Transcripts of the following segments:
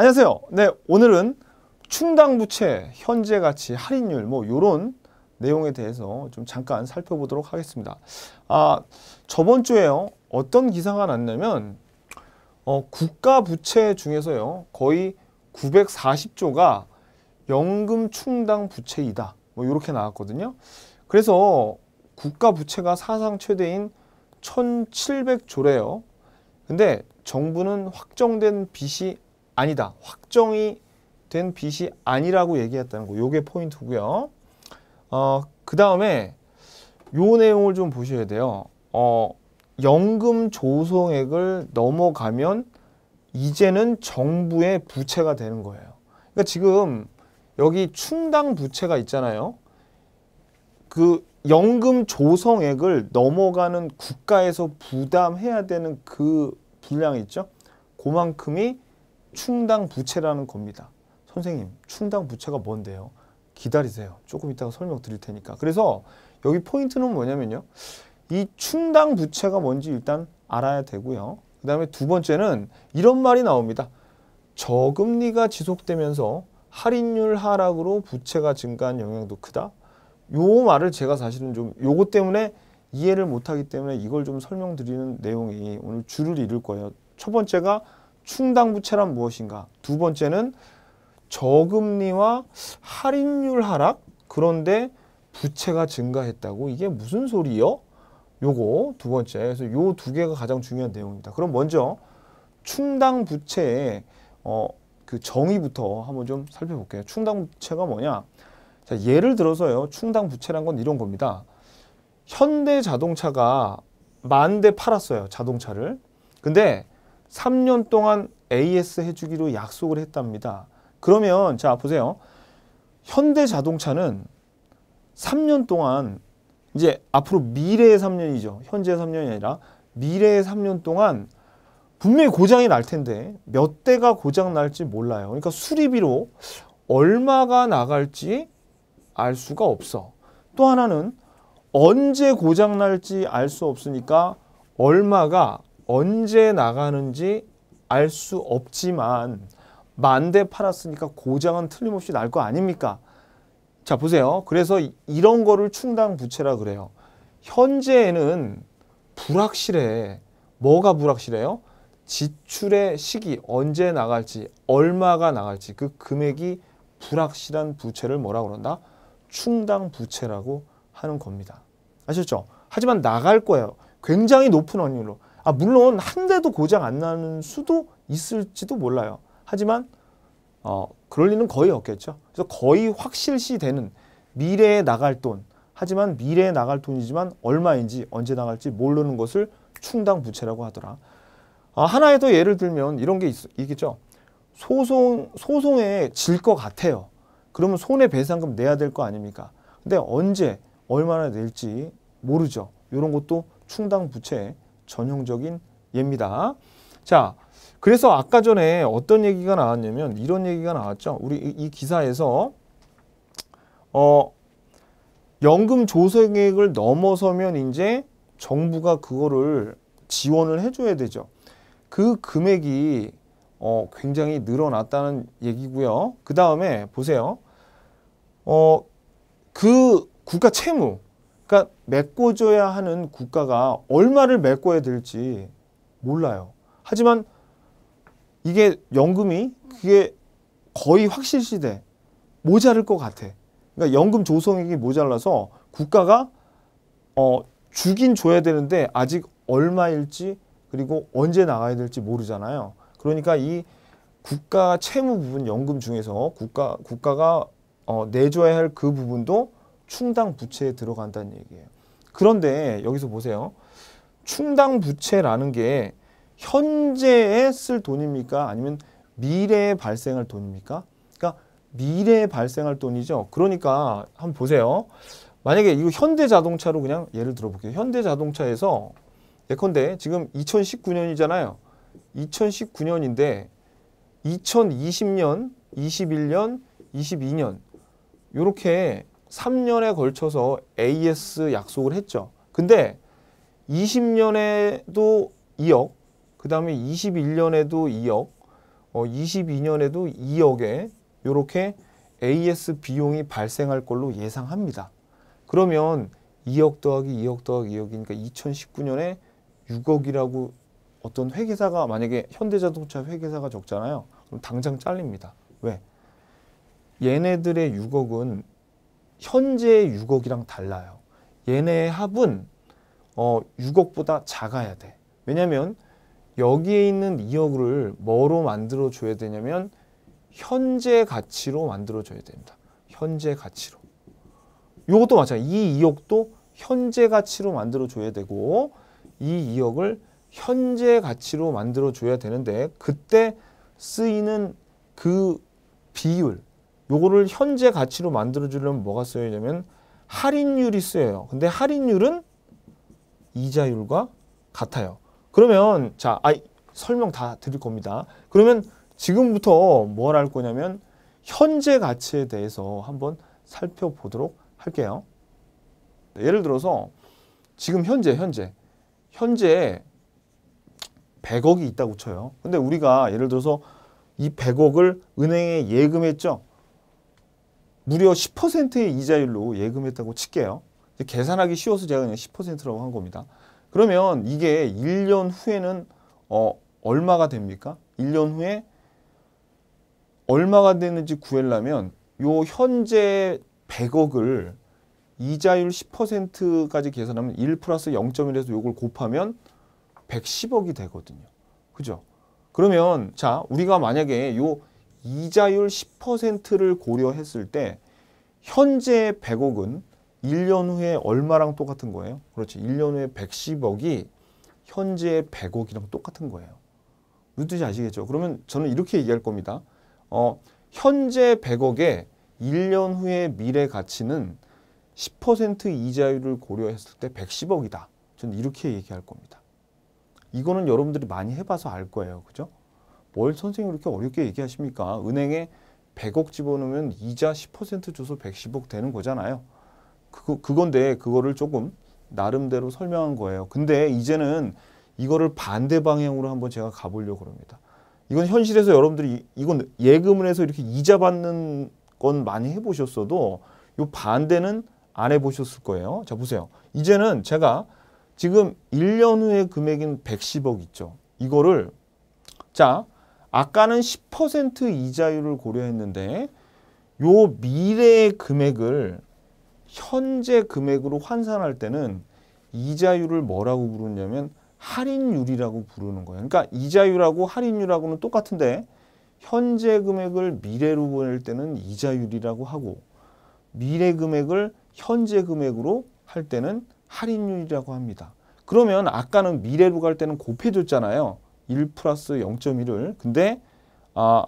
안녕하세요. 네, 오늘은 충당부채, 현재가치, 할인율 뭐요런 내용에 대해서 좀 잠깐 살펴보도록 하겠습니다. 아, 저번 주에요. 어떤 기사가 났냐면 어, 국가부채 중에서요. 거의 940조가 연금 충당 부채이다. 뭐 이렇게 나왔거든요. 그래서 국가 부채가 사상 최대인 1,700조래요. 근데 정부는 확정된 빚이 아니다. 확정이 된 빚이 아니라고 얘기했다는 거. 요게 포인트고요. 어, 그 다음에 요 내용을 좀 보셔야 돼요. 어, 연금 조성액을 넘어가면 이제는 정부의 부채가 되는 거예요. 그러니까 지금 여기 충당 부채가 있잖아요. 그 연금 조성액을 넘어가는 국가에서 부담해야 되는 그 분량 있죠. 그만큼이 충당 부채라는 겁니다. 선생님, 충당 부채가 뭔데요? 기다리세요. 조금 이따가 설명드릴 테니까. 그래서 여기 포인트는 뭐냐면요. 이 충당 부채가 뭔지 일단 알아야 되고요. 그 다음에 두 번째는 이런 말이 나옵니다. 저금리가 지속되면서 할인율 하락으로 부채가 증가한 영향도 크다. 요 말을 제가 사실은 좀 요거 때문에 이해를 못하기 때문에 이걸 좀 설명드리는 내용이 오늘 줄을 잃을 거예요. 첫 번째가 충당부채란 무엇인가? 두 번째는 저금리와 할인율 하락? 그런데 부채가 증가했다고 이게 무슨 소리요? 요거 두 번째. 그래서 요 두 개가 가장 중요한 내용입니다. 그럼 먼저 충당부채의 어, 그 정의부터 한번 좀 살펴볼게요. 충당부채가 뭐냐? 자, 예를 들어서요. 충당부채란 건 이런 겁니다. 현대자동차가 만 대 팔았어요. 자동차를. 근데 3년 동안 AS 해주기로 약속을 했답니다. 그러면 자 보세요. 현대자동차는 3년 동안 이제 앞으로 미래의 3년이죠. 현재의 3년이 아니라 미래의 3년 동안 분명히 고장이 날 텐데 몇 대가 고장 날지 몰라요. 그러니까 수리비로 얼마가 나갈지 알 수가 없어. 또 하나는 언제 고장 날지 알 수 없으니까 얼마가 언제 나가는지 알 수 없지만 만대 팔았으니까 고장은 틀림없이 날 거 아닙니까? 자 보세요. 그래서 이런 거를 충당 부채라 그래요. 현재에는 불확실해. 뭐가 불확실해요? 지출의 시기, 언제 나갈지, 얼마가 나갈지 그 금액이 불확실한 부채를 뭐라 그런다? 충당 부채라고 하는 겁니다. 아셨죠? 하지만 나갈 거예요. 굉장히 높은 확률로. 아, 물론 한 대도 고장 안 나는 수도 있을지도 몰라요. 하지만 어, 그럴 리는 거의 없겠죠. 그래서 거의 확실시 되는 미래에 나갈 돈, 하지만 미래에 나갈 돈이지만 얼마인지 언제 나갈지 모르는 것을 충당 부채라고 하더라. 아, 하나의 더 예를 들면 이런 게 있, 있겠죠. 소송, 소송에 질 것 같아요. 그러면 손해배상금 내야 될 거 아닙니까? 근데 언제, 얼마나 낼지 모르죠. 이런 것도 충당 부채 전형적인 예입니다. 자, 그래서 아까 전에 어떤 얘기가 나왔냐면 이런 얘기가 나왔죠. 우리 이 기사에서 어 연금 조세액을 넘어서면 이제 정부가 그거를 지원을 해줘야 되죠. 그 금액이 어 굉장히 늘어났다는 얘기고요. 그 다음에 보세요. 어그 국가 채무 그러니까 메꿔줘야 하는 국가가 얼마를 메꿔야 될지 몰라요. 하지만 이게 연금이 그게 거의 확실시돼 모자랄 것 같아. 그러니까 연금 조성액이 모자라서 국가가 어 주긴 줘야 되는데 아직 얼마일지 그리고 언제 나가야 될지 모르잖아요. 그러니까 이 국가 채무 부분 연금 중에서 국가 국가가 어, 내줘야 할 그 부분도 충당 부채에 들어간다는 얘기예요. 그런데 여기서 보세요. 충당 부채라는 게 현재에 쓸 돈입니까? 아니면 미래에 발생할 돈입니까? 그러니까 미래에 발생할 돈이죠. 그러니까 한번 보세요. 만약에 이거 현대자동차로 그냥 예를 들어볼게요. 현대자동차에서 예컨대 지금 2019년이잖아요. 2019년인데 2020년, 21년, 22년 이렇게 3년에 걸쳐서 AS 약속을 했죠. 근데 20년에도 2억, 그 다음에 21년에도 2억, 어, 22년에도 2억에 이렇게 AS 비용이 발생할 걸로 예상합니다. 그러면 2억 더하기 2억 더하기 2억이니까 그러니까 2019년에 6억이라고 어떤 회계사가 만약에 현대자동차 회계사가 적잖아요. 그럼 당장 잘립니다. 왜? 얘네들의 6억은 현재의 6억이랑 달라요. 얘네의 합은 어, 6억보다 작아야 돼. 왜냐면 여기에 있는 2억을 뭐로 만들어 줘야 되냐면 현재 가치로 만들어 줘야 됩니다. 현재 가치로. 요것도 마찬가지. 이 2억도 현재 가치로 만들어 줘야 되고 이 2억을 현재 가치로 만들어 줘야 되는데 그때 쓰이는 그 비율, 요거를 현재 가치로 만들어주려면 뭐가 쓰여냐면 할인율이 쓰여요. 근데 할인율은 이자율과 같아요. 그러면 자, 아 설명 다 드릴 겁니다. 그러면 지금부터 뭘 할 거냐면 현재 가치에 대해서 한번 살펴보도록 할게요. 네, 예를 들어서 지금 현재 현재 현재 100억이 있다고 쳐요. 근데 우리가 예를 들어서 이 100억을 은행에 예금했죠. 무려 10%의 이자율로 예금했다고 칠게요. 계산하기 쉬워서 제가 그냥 10%라고 한 겁니다. 그러면 이게 1년 후에는 어, 얼마가 됩니까? 1년 후에 얼마가 되는지 구하려면 요 현재 100억을 이자율 10%까지 계산하면 1 플러스 0.1에서 요걸 곱하면 110억이 되거든요. 그죠? 그러면 자 우리가 만약에 요 이자율 10%를 고려했을 때 현재 100억은 1년 후에 얼마랑 똑같은 거예요? 그렇지. 1년 후에 110억이 현재 100억이랑 똑같은 거예요. 무슨 뜻인지 아시겠죠? 그러면 저는 이렇게 얘기할 겁니다. 어, 현재 100억에 1년 후에 미래 가치는 10% 이자율을 고려했을 때 110억이다. 저는 이렇게 얘기할 겁니다. 이거는 여러분들이 많이 해봐서 알 거예요. 그죠? 뭘 선생님 이렇게 어렵게 얘기하십니까? 은행에 100억 집어넣으면 이자 10% 줘서 110억 되는 거잖아요. 그거, 그건데 그거를 조금 나름대로 설명한 거예요. 근데 이제는 이거를 반대 방향으로 한번 제가 가보려고 합니다. 이건 현실에서 여러분들이 이건 예금을 해서 이렇게 이자 받는 건 많이 해보셨어도 이 반대는 안 해보셨을 거예요. 자 보세요. 이제는 제가 지금 1년 후에 금액인 110억 있죠. 이거를 자 아까는 10% 이자율을 고려했는데 요 미래의 금액을 현재 금액으로 환산할 때는 이자율을 뭐라고 부르냐면 할인율이라고 부르는 거예요. 그러니까 이자율하고 할인율하고는 똑같은데 현재 금액을 미래로 보낼 때는 이자율이라고 하고 미래 금액을 현재 금액으로 할 때는 할인율이라고 합니다. 그러면 아까는 미래로 갈 때는 곱해줬잖아요. 1 플러스 0.1을 근데 아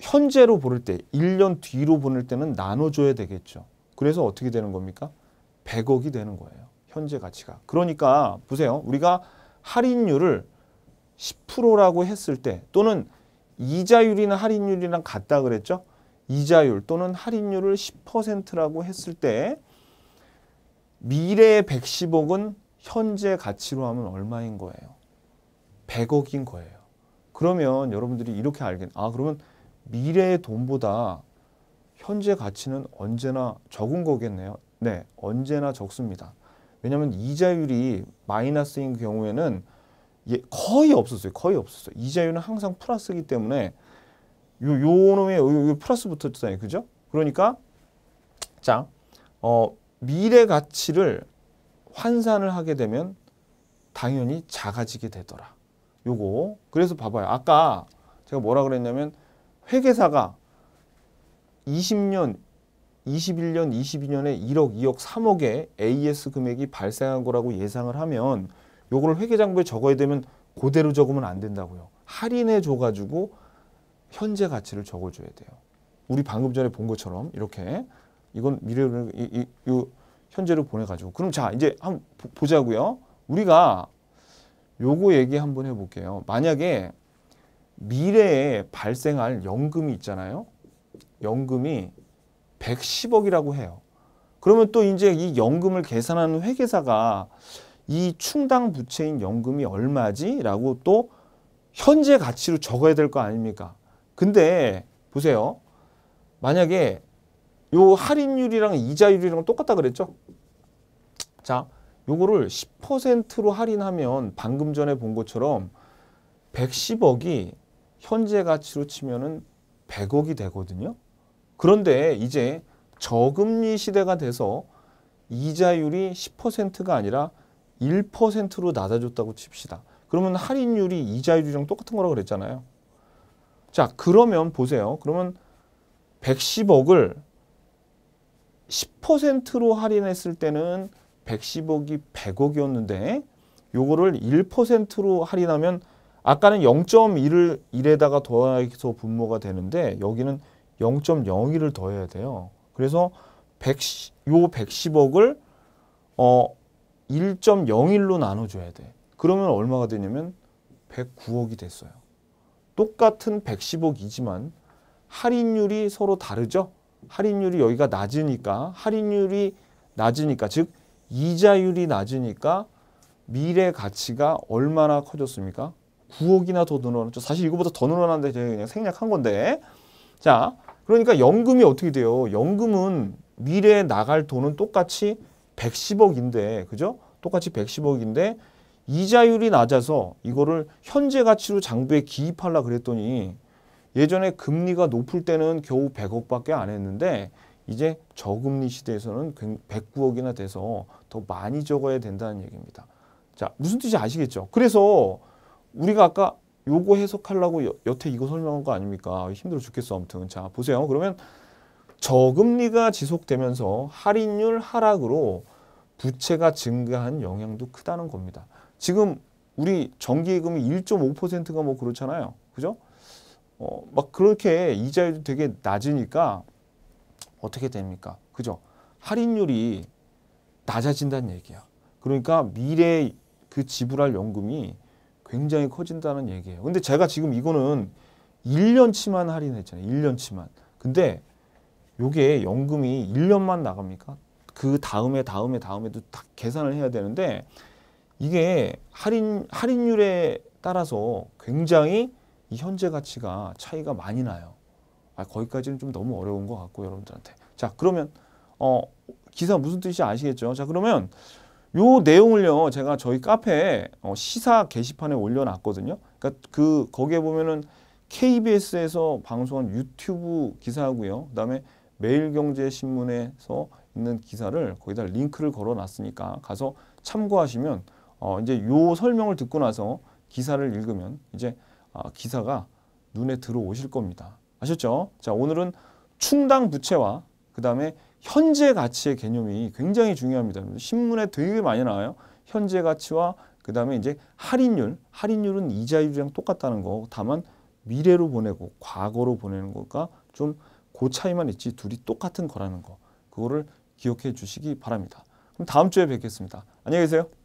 현재로 보낼 때 1년 뒤로 보낼 때는 나눠줘야 되겠죠. 그래서 어떻게 되는 겁니까? 100억이 되는 거예요. 현재 가치가. 그러니까 보세요. 우리가 할인율을 10%라고 했을 때 또는 이자율이나 할인율이랑 같다 그랬죠? 이자율 또는 할인율을 10%라고 했을 때 미래의 110억은 현재 가치로 하면 얼마인 거예요? 100억인 거예요. 그러면 여러분들이 이렇게 알겠, 아, 그러면 미래의 돈보다 현재 가치는 언제나 적은 거겠네요. 네, 언제나 적습니다. 왜냐면 이자율이 마이너스인 경우에는 예, 거의 없었어요. 거의 없었어요. 이자율은 항상 플러스기 때문에 요, 요 놈의 요, 요 플러스 붙었잖아요. 그죠? 그러니까 자, 어, 미래 가치를 환산을 하게 되면 당연히 작아지게 되더라. 요거. 그래서 봐봐요. 아까 제가 뭐라 그랬냐면 회계사가 20년, 21년, 22년에 1억, 2억, 3억의 AS 금액이 발생한 거라고 예상을 하면 요거를 회계장부에 적어야 되면 그대로 적으면 안 된다고요. 할인해 줘가지고 현재 가치를 적어줘야 돼요. 우리 방금 전에 본 것처럼 이렇게 이건 미래로 이, 이, 이 현재로 보내가지고 그럼 자 이제 한번 보자고요. 우리가 요거 얘기 한번 해볼게요. 만약에 미래에 발생할 연금이 있잖아요. 연금이 110억이라고 해요. 그러면 또 이제 이 연금을 계산하는 회계사가 이 충당 부채인 연금이 얼마지? 라고 또 현재 가치로 적어야 될 거 아닙니까? 근데 보세요. 만약에 요 할인율이랑 이자율이랑 똑같다 그랬죠? 자, 요거를 10%로 할인하면 방금 전에 본 것처럼 110억이 현재 가치로 치면 100억이 되거든요. 그런데 이제 저금리 시대가 돼서 이자율이 10%가 아니라 1%로 낮아졌다고 칩시다. 그러면 할인율이 이자율이랑 똑같은 거라고 그랬잖아요. 자, 그러면 보세요. 그러면 110억을 10%로 할인했을 때는 110억이 100억이었는데 요거를 1%로 할인하면 아까는 0.1을 1에다가 더해서 분모가 되는데 여기는 0.01을 더해야 돼요. 그래서 1 1요 110억을 어 1.01로 나눠줘야 돼. 그러면 얼마가 되냐면 109억이 됐어요. 똑같은 110억이지만 할인율이 서로 다르죠. 할인율이 여기가 낮으니까 할인율이 낮으니까 즉 이자율이 낮으니까 미래 가치가 얼마나 커졌습니까? 9억이나 더 늘어났죠. 사실 이거보다 더 늘어났는데 그냥 생략한 건데. 자, 그러니까 연금이 어떻게 돼요? 연금은 미래에 나갈 돈은 똑같이 110억인데, 그죠? 똑같이 110억인데 이자율이 낮아서 이거를 현재 가치로 장부에 기입하려 그랬더니 예전에 금리가 높을 때는 겨우 100억밖에 안 했는데 이제 저금리 시대에서는 109억이나 돼서 더 많이 적어야 된다는 얘기입니다. 자, 무슨 뜻이 아시겠죠? 그래서 우리가 아까 요거 해석하려고 여, 여태 이거 설명한 거 아닙니까? 힘들어 죽겠어 아무튼. 자, 보세요. 그러면 저금리가 지속되면서 할인율 하락으로 부채가 증가한 영향도 크다는 겁니다. 지금 우리 정기예금이 1.5%가 뭐 그렇잖아요. 그죠? 어, 막 그렇게 이자율도 되게 낮으니까 어떻게 됩니까? 그죠? 할인율이 낮아진다는 얘기야. 그러니까 미래 그 지불할 연금이 굉장히 커진다는 얘기예요. 근데 제가 지금 이거는 1년치만 할인했잖아요. 1년치만. 근데 요게 연금이 1년만 나갑니까? 그 다음에 다음에 다음에도 다 계산을 해야 되는데 이게 할인 할인율에 따라서 굉장히 이 현재 가치가 차이가 많이 나요. 아, 거기까지는 좀 너무 어려운 것 같고 여러분들한테. 자 그러면 어 기사 무슨 뜻이 아시겠죠? 자 그러면 요 내용을요 제가 저희 카페 어, 시사 게시판에 올려놨거든요. 그러니까 그 거기에 보면은 KBS에서 방송한 유튜브 기사하고요. 그다음에 매일경제신문에서 있는 기사를 거기다 링크를 걸어놨으니까 가서 참고하시면 어, 이제 요 설명을 듣고 나서 기사를 읽으면 이제 어, 기사가 눈에 들어오실 겁니다. 아셨죠? 자, 오늘은 충당 부채와 그 다음에 현재 가치의 개념이 굉장히 중요합니다. 신문에 되게 많이 나와요. 현재 가치와 그 다음에 이제 할인율, 할인율은 이자율이랑 똑같다는 거. 다만 미래로 보내고 과거로 보내는 것과 좀그 차이만 있지 둘이 똑같은 거라는 거. 그거를 기억해 주시기 바랍니다. 그럼 다음 주에 뵙겠습니다. 안녕히 계세요.